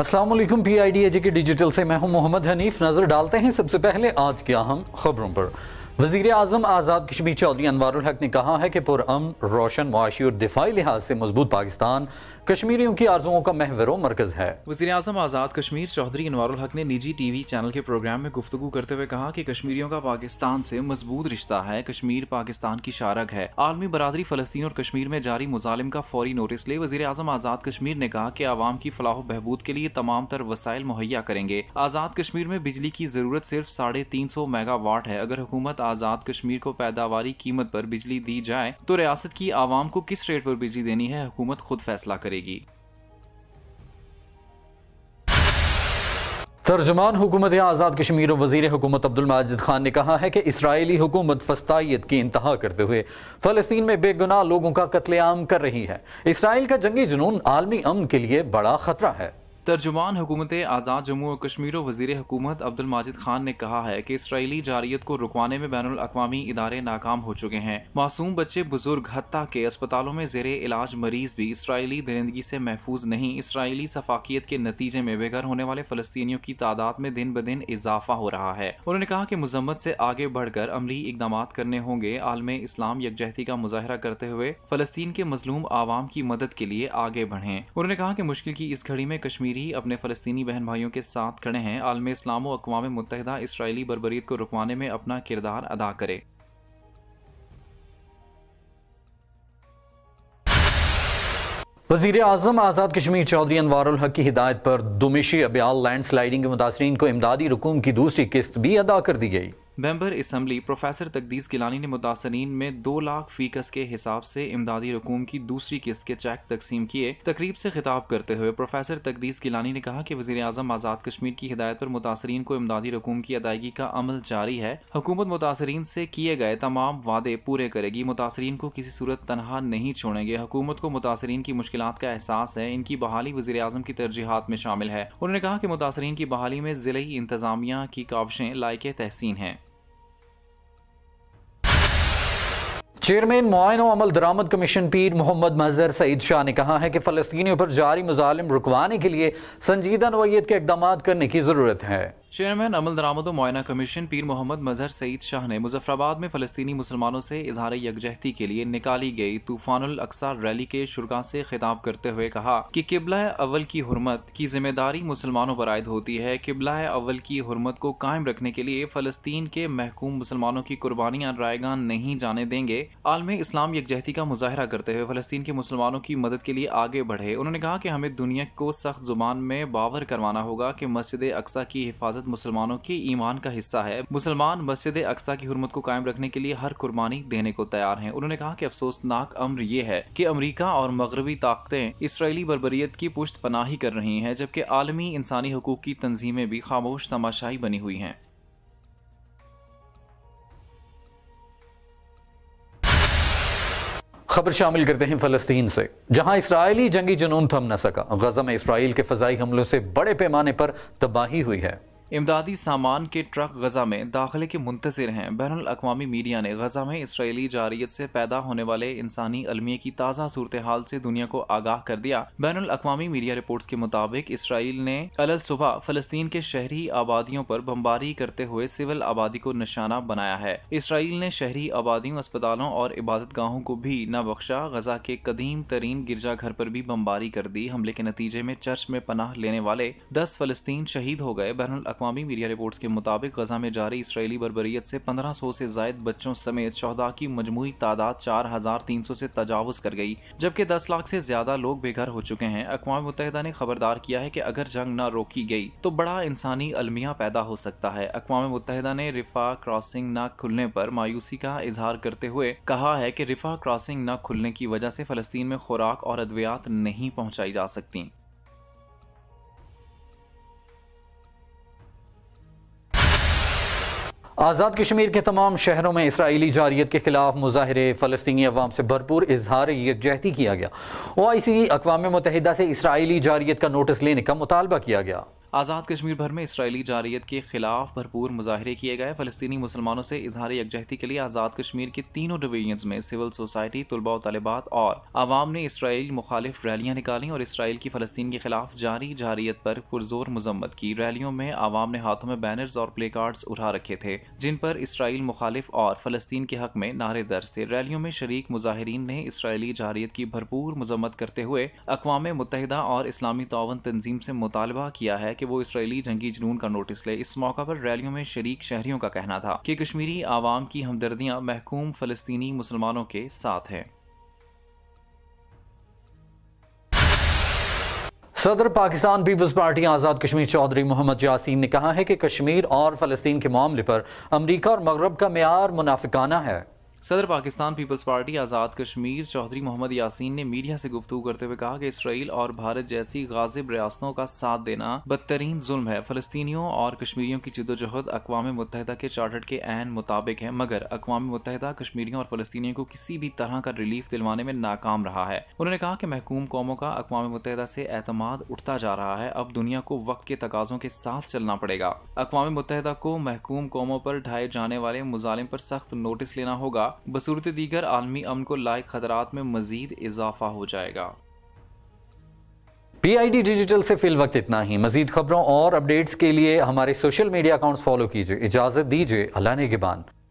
Aslam P I D AJ के digital से मैं हूं मोहम्मद हनीफ नजर डालते हैं सबसे पहले आज की अहम खबरों पर वजीर अजम आज़ाद कश्मीर चौधरी अनवर ने कहा है कि पुरम रोशन मुआशी और दिफाई लिहाज से मजबूत पाकिस्तान कश्मीरियों की आर्जुओं का महवरो मरकज है वजी अजम आज़ाद कश्मीर चौधरी अनवारुल ने निजी टी वी चैनल के प्रोग्राम में गुफ्तु करते हुए कहा की कश्मीरियों का पाकिस्तान से मजबूत रिश्ता है कश्मीर पाकिस्तान की शारक है आलमी बरदरी फलस्तीन और कश्मीर में जारी मुजालिम का फौरी नोटिस ले वजी अजम आज़ाद कश्मीर ने कहा की आवाम की फलाह बहबूद के लिए तमाम तर वसाइल मुहैया करेंगे आज़ाद कश्मीर में बिजली की जरूरत सिर्फ साढ़े तीन सौ मेगावाट है अगर हुकूमत आज़ाद कश्मीर को पैदावारी कीमत पर बिजली दी जाए तो रियासत की आवाम को किस रेट पर बिजली देनी है हुकूमत खुद फैसला करेगी तर्जमान हुकूमत आज़ाद कश्मीर और वजीर हुकूमत अब्दुल माजिद खान ने कहा है कि इसराइली हुकूमत फस्तायत की इंतहा करते हुए फ़लस्तीन में बेगुनाह लोगों का कत्लेआम कर रही है इसराइल का जंगी जुनून आलमी अमन के लिए बड़ा ख़तरा है तर्जुमान हुकूमत आज़ाद जम्मू और कश्मीर वजीर हुकूमत अब्दुल माजिद खान ने कहा है कि इसराइली जारियत को रुकवाने में बैन अवी इदारे नाकाम हो चुके हैं मासूम बच्चे बुजुर्ग हती के अस्पतालों में जेर इलाज मरीज भी इसराइली दरिंदगी से महफूज नहीं इसराइली सफाकियत के नतीजे में बेघर होने वाले फलस्तियों की तादाद में दिन ब दिन इजाफा हो रहा है उन्होंने कहा कि मजम्मत से आगे बढ़कर अमली इकदाम करने होंगे आलम इस्लाम यकजहती का मुजाहरा करते हुए फलस्तीन के मजलूम आवाम की मदद के लिए आगे बढ़े उन्होंने कहा कि मुश्किल की इस घड़ी में कश्मीर अमीरी अपने फ़लस्तनी बहन भाइयों के साथ खड़े हैं आलम इस्लाम व अकवा मुतहदा इसराइली बरबरीत को रुकवाने में अपना किरदार अदा करे वजीर अजम आज़ाद कश्मीर चौधरी अनवारुल की हिदायत पर दुमिशी अब्याल लैंड स्लाइडिंग के मुतासरी को इमदादी रकूम की दूसरी किस्त भी अदा कर दी गई member assembly professor Taqdees Gilani ने मुतासरीन में दो लाख फीकस के हिसाब से इमदादी रकूम की दूसरी किस्त के चेक तकसीम किए तकरीब से खिताब करते हुए प्रोफेसर तकदीस गिलानी ने कहा कि वजी अजम आज़ाद कश्मीर की हिदायत पर मुतासरीन को इमदादी रकूम की अदायगी का अमल जारी है हुकूमत मुतासरीन से किए गए तमाम वादे पूरे करेगी मुतासरीन को किसी सूरत तनहा नहीं छोड़ेंगे हुकूमत को मुतासरीन की मुश्किल का एहसास है इनकी बहाली वजी अजम की तरजीहत में शामिल है उन्होंने कहा कि मुतासरीन की बहाली में ज़िले इंतजामिया की काविशें लायक तहसीन हैं चेयरमैन मुआन अमल दरामद कमीशन पीर मोहम्मद मजहर सईद शाह ने कहा है कि फ़लस्तियों पर जारी मुजालिम रुकवाने के लिए संजीदा नवैत के इकदाम करने की ज़रूरत है चेयरमैन अमल दरामद मुआयना कमीशन पीर मोहम्मद मजहर सईद शाह ने मुजफ्फराबाद में फ़लस्तनी मुसलमानों से इजहार यकजहती के लिए निकाली गई तूफानुल अक्सार रैली के शुरा से खिताब करते हुए कहा कि किबला अव्वल की हरमत की जिम्मेदारी मुसलमानों पर आयद होती है किबला अव्वल की हरमत को कायम रखने के लिए फ़लस्तीन के महकूम मुसलमानों की कुर्बानियाँ रायगान नहीं जाने देंगे आलम इस्लाम यकजहती का मुजाहरा करते हुए फ़लस्तीन के मुसलमानों की मदद के लिए आगे बढ़े उन्होंने कहा कि हमें दुनिया को सख्त जुबान में बावर करवाना होगा कि मस्जिद अक्सा की हिफाजत इबादत मुसलमानों के ईमान का हिस्सा है मुसलमान मस्जिद अक्सा की हरमत को कायम रखने के लिए हर कुर्बानी देने को तैयार हैं उन्होंने कहा कि अफसोसनाक अम्र ये है कि अमेरिका और मगरबी ताकतें इसराइली बरबरीत की पुश्त पनाही कर रही हैं जबकि आलमी इंसानी हकूक की तंजीमें भी खामोश तमाशाई बनी हुई हैं खबर शामिल करते हैं फलस्तीन से जहां इसराइली जंगी जुनून थम न सका गजा में इसराइल के फजाई हमलों से बड़े पैमाने पर तबाही हुई है इमदादी सामान के ट्रक गजा में दाखिले के मुंतजर हैं बैन अवी मीडिया ने गजा में इसराइली जारियत से पैदा होने वाले इंसानी अलमिये की ताज़ा सूरत हाल से दुनिया को आगाह कर दिया बैन अवी मीडिया रिपोर्ट के मुताबिक इसराइल ने अलल सुबह फलस्तीन के शहरी आबादियों पर बम्बारी करते हुए सिविल आबादी को निशाना बनाया है इसराइल ने शहरी आबादियों अस्पतालों और इबादत गाहों को भी न बख्शा गजा के कदीम तरीन गिरजा घर पर भी बम्बारी कर दी हमले के नतीजे में चर्च में पनाह लेने वाले दस फलस्तीन शहीद हो गए बैन अकवा मीडिया रिपोर्ट्स के मुताबिक गजा में जारी इसराइली बरबरीत से 1500 से जायद बच्चों समेत चौदह की मजमू तादाद 4300 से तजावज कर गई जबकि 10 लाख से ज्यादा लोग बेघर हो चुके हैं अकवा मुतहदा ने खबरदार किया है कि अगर जंग न रोकी गई तो बड़ा इंसानी अलमिया पैदा हो सकता है अकवा मुतहदा ने रिफा क्रॉसिंग न खुलने पर मायूसी का इजहार करते हुए कहा है कि रिफा क्रॉसिंग न खुलने की वजह से फलस्तीन में खुराक और अद्वियात नहीं पहुँचाई जा सकती आज़ाद कश्मीर के तमाम शहरों में इसराइली जारियत के खिलाफ मुजाहरे फ़लस्तनी अवाम से भरपूर इजहार यकजहती किया गया ओ आई सी अकवा मुतहदा से इसराइली जारियत का नोटिस लेने का मुतालबा किया गया आज़ाद कश्मीर भर में इसराइली जारियत के खिलाफ भरपूर मुजाहरे किए गए फ़लस्तनी मुसलमानों से इजहार यकजहती के लिए आज़ाद कश्मीर के तीनों डिवीजन्स में सिविल सोसाइटी तलबा तलबात और आवाम ने इसराइल मुखालिफ रैलियाँ निकाली और इसराइल की फ़लस्तीन के खिलाफ जारी जारियत पर पुरजोर मजम्मत की रैलियों में आवाम ने हाथों में बैनर्स और प्ले कार्ड उठा रखे थे जिन पर इसराइल मुखालिफ और फ़लस्तीन के हक में नारे दर्ज थे रैलियों में शरीक मुजाहरीन ने इसराइली जारियत की भरपूर मजम्मत करते हुए अकवा मुतहदा और इस्लामी तावन तंजीम से मुतालबा किया है कि वो इसराइली जंगी जुनून का नोटिस ले इस मौका पर रैलियों में शरीक शहरियों का कहना था कि कश्मीरी आवाम की हमदर्दियां महकूम फलस्तनी मुसलमानों के साथ हैं सदर पाकिस्तान पीपल्स पार्टी आज़ाद कश्मीर चौधरी मोहम्मद यासीन ने कहा है कि कश्मीर और फलस्तीन के मामले पर अमरीका और मगरब का मैार मुनाफिकाना है सदर पाकिस्तान पीपल्स पार्टी आज़ाद कश्मीर चौधरी मोहम्मद यासीन ने मीडिया से गुफ्तु करते हुए कहा कि इसराइल और भारत जैसी गाजिब रियासतों का साथ देना बदतरीन जुल्म है फलस्तियों और कश्मीरियों की जदोजहद अकवा मुतहदा के चार्टर के अहम मुताबिक है मगर अकवा मुतहदा कश्मीरियों और फलस्तियों को किसी भी तरह का रिलीफ दिलवाने में नाकाम रहा है उन्होंने कहा कि महकूम कौमों का अकवा मुतहदा से एतमाद उठता जा रहा है अब दुनिया को वक्त के तकाजों के साथ चलना पड़ेगा अकवा मुतहदा को महकूम कौमों पर ढाए जाने वाले मुजालिम पर सख्त नोटिस लेना होगा बसूरत दीगर आलमी अमन को लाए खतरा में मजीद इजाफा हो जाएगा पी आई डी डिजिटल से फिल वक्त इतना ही मजीद खबरों और अपडेट्स के लिए हमारे सोशल मीडिया अकाउंट्स फॉलो कीजिए इजाजत दीजिए अल्लाह ने बाद